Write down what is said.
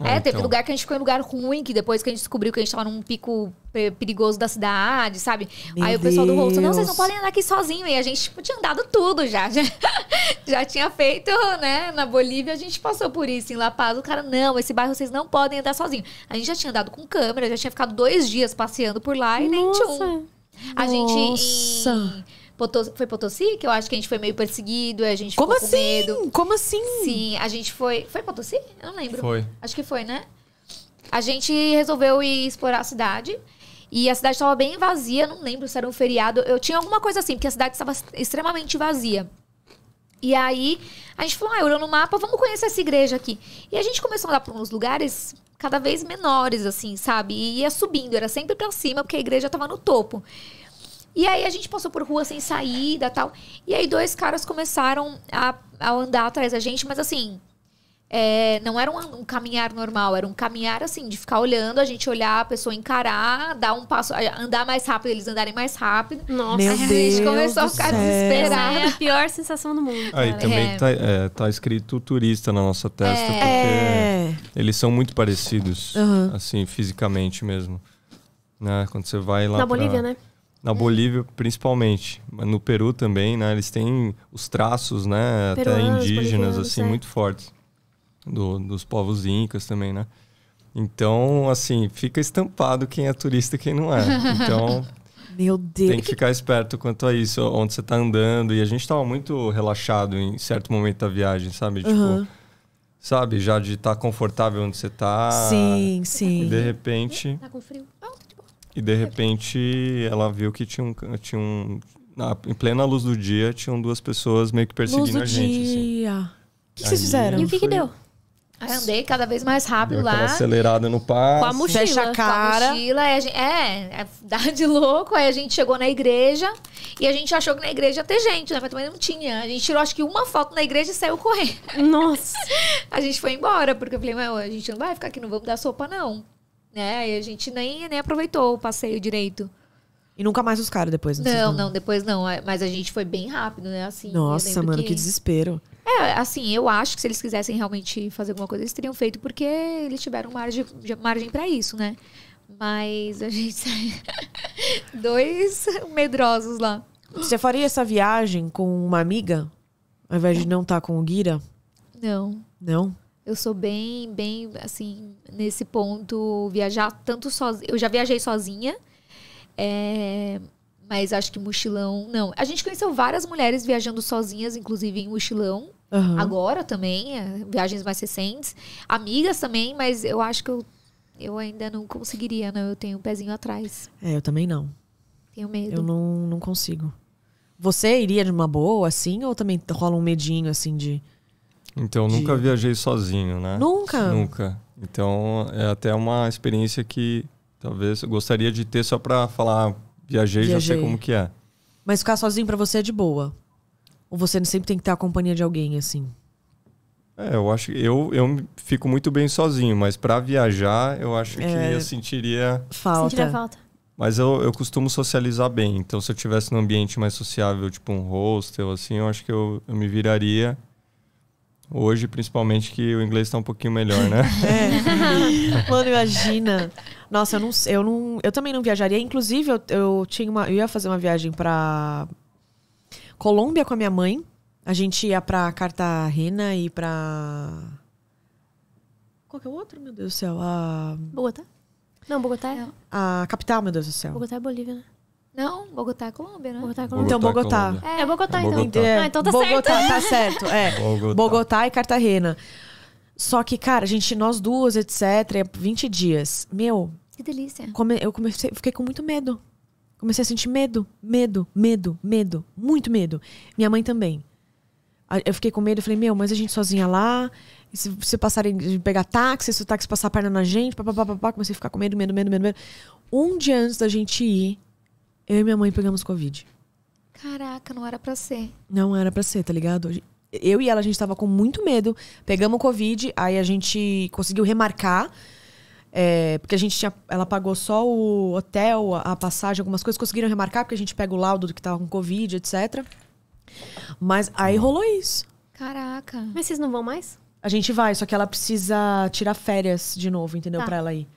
Ah, é, teve então... lugar que a gente ficou em lugar ruim, que depois que a gente descobriu que a gente tava num pico eh, perigoso da cidade, sabe? Meu aí o pessoal do rosto, não, vocês não podem andar aqui sozinho. E a gente tipo, tinha andado tudo já, já. Já tinha feito, né? Na Bolívia a gente passou por isso. Em La Paz, o cara, não, esse bairro vocês não podem andar sozinho. A gente já tinha andado com câmera, já tinha ficado dois dias passeando por lá e nem tinha um. A gente. Em foi Potosí que eu acho que a gente foi meio perseguido, a gente Como assim? com medo. Como assim? Sim, a gente foi. Foi Potosí? Eu não lembro. Foi. Acho que foi, né? A gente resolveu ir explorar a cidade. E a cidade estava bem vazia, não lembro se era um feriado. Eu tinha alguma coisa assim, porque a cidade estava extremamente vazia. E aí, a gente falou, ah, olhou no mapa, vamos conhecer essa igreja aqui. E a gente começou a andar por uns lugares cada vez menores, assim, sabe? E ia subindo, era sempre pra cima, porque a igreja estava no topo. E aí a gente passou por rua sem saída tal. E aí dois caras começaram a, a andar atrás da gente, mas assim. É, não era um, um, caminhar normal, era um caminhar assim, de ficar olhando, a gente olhar, a pessoa encarar, dar um passo, andar mais rápido, eles andarem mais rápido. Nossa, Meu a gente Deus começou a ficar céu. É a pior sensação do mundo. Aí cara. também é. Tá, é, tá, escrito turista na nossa testa, é. porque é. eles são muito parecidos, uhum. assim, fisicamente mesmo. Né? Quando você vai lá. Na pra... Bolívia, né? Na Bolívia, principalmente. mas No Peru também, né? Eles têm os traços, né? Peruanos, até indígenas, assim, é. muito fortes. Do, dos povos incas também, né? Então, assim, fica estampado quem é turista e quem não é. Então, Meu Deus. Tem que ficar esperto quanto a isso, onde você está andando. E a gente estava muito relaxado em certo momento da viagem, sabe? Tipo, uhum. sabe, já de estar tá confortável onde você está. Sim, sim. E de repente. Tá com frio. E de repente ela viu que tinha um. Tinha um na, em plena luz do dia, tinham duas pessoas meio que perseguindo luz a gente. Assim. Dia. Assim. O que, que vocês fizeram? E o que, foi... que deu? Aí andei cada vez mais rápido lá. acelerada no passo. Com a mochila. Fecha a cara. Com a mochila. A gente, é, é, dá de louco. Aí a gente chegou na igreja e a gente achou que na igreja ia ter gente, né? Mas também não tinha. A gente tirou acho que uma foto na igreja e saiu correndo. Nossa. a gente foi embora, porque eu falei, a gente não vai ficar aqui, não vamos dar sopa, não né? E a gente nem, nem aproveitou o passeio direito. E nunca mais os caras depois, não Não, sei não, depois não. É, mas a gente foi bem rápido, né? Assim, Nossa, mano, que... que... desespero. É, assim, eu acho que se eles quisessem realmente fazer alguma coisa, eles teriam feito, porque eles tiveram margem, margem para isso, né? Mas a gente saiu. Dois medrosos lá. Você faria essa viagem com uma amiga? Ao invés de não estar tá com o Guira? Não. Não? Eu sou bem, bem, assim, nesse ponto, viajar tanto sozinha. Eu já viajei sozinha, é, mas acho que mochilão, não. A gente conheceu várias mulheres viajando sozinhas, inclusive em mochilão. Uhum. Agora também, eh, viagens mais recentes. Amigas também, mas eu acho que eu, eu ainda não conseguiria, não. Eu tenho um pezinho atrás. É, eu também não. Tenho medo. Eu não, não consigo. Você iria de uma boa, assim? Ou também rola um medinho, assim, de... Então, de... nunca viajei sozinho, né? Nunca? Nunca. Então, é até uma experiência que talvez eu gostaria de ter só para falar, viajei, viajei, já sei como que é. Mas ficar sozinho para você é de boa? Ou você sempre tem que ter a companhia de alguém, assim? É, eu acho que eu, eu fico muito bem sozinho, mas para viajar eu acho é... que eu sentiria falta. Sentiria falta. Mas eu, eu costumo socializar bem, então se eu tivesse num ambiente mais sociável, tipo um hostel, assim, eu acho que eu, eu me viraria Hoje, principalmente, que o inglês está um pouquinho melhor, né? é. Mano, imagina. Nossa, eu não, eu não, eu também não viajaria. Inclusive, eu, eu tinha uma, eu ia fazer uma viagem para Colômbia com a minha mãe. A gente ia para Cartagena e para qual que é o outro, meu Deus do céu? A... Bogotá? Não, Bogotá é. A capital, meu Deus do céu. Bogotá é Bolívia, né? Não, Bogotá é Colômbia, né? Bogotá, é Colômbia. É então, Bogotá. É, é Bogotá, então. Bogotá. então. É, ah, então tá Bogotá, certo. tá certo. É. Bogotá. Bogotá e Cartagena. Só que, cara, a gente, nós duas, etc., 20 dias. Meu. Que delícia. Come, eu comecei, fiquei com muito medo. Comecei a sentir medo, medo, medo, medo. Muito medo. Minha mãe também. Eu fiquei com medo, eu falei, meu, mas a gente sozinha lá, se, se passarem, pegar táxi, se o táxi passar a perna na gente, papapá, comecei a ficar com medo, medo, medo, medo, medo. Um dia antes da gente ir, eu e minha mãe pegamos Covid. Caraca, não era pra ser. Não era pra ser, tá ligado? Eu e ela, a gente tava com muito medo. Pegamos Covid, aí a gente conseguiu remarcar. É, porque a gente tinha. Ela pagou só o hotel, a passagem, algumas coisas, conseguiram remarcar, porque a gente pega o laudo do que tava com Covid, etc. Mas aí rolou isso. Caraca. Mas vocês não vão mais? A gente vai, só que ela precisa tirar férias de novo, entendeu? Tá. Pra ela ir.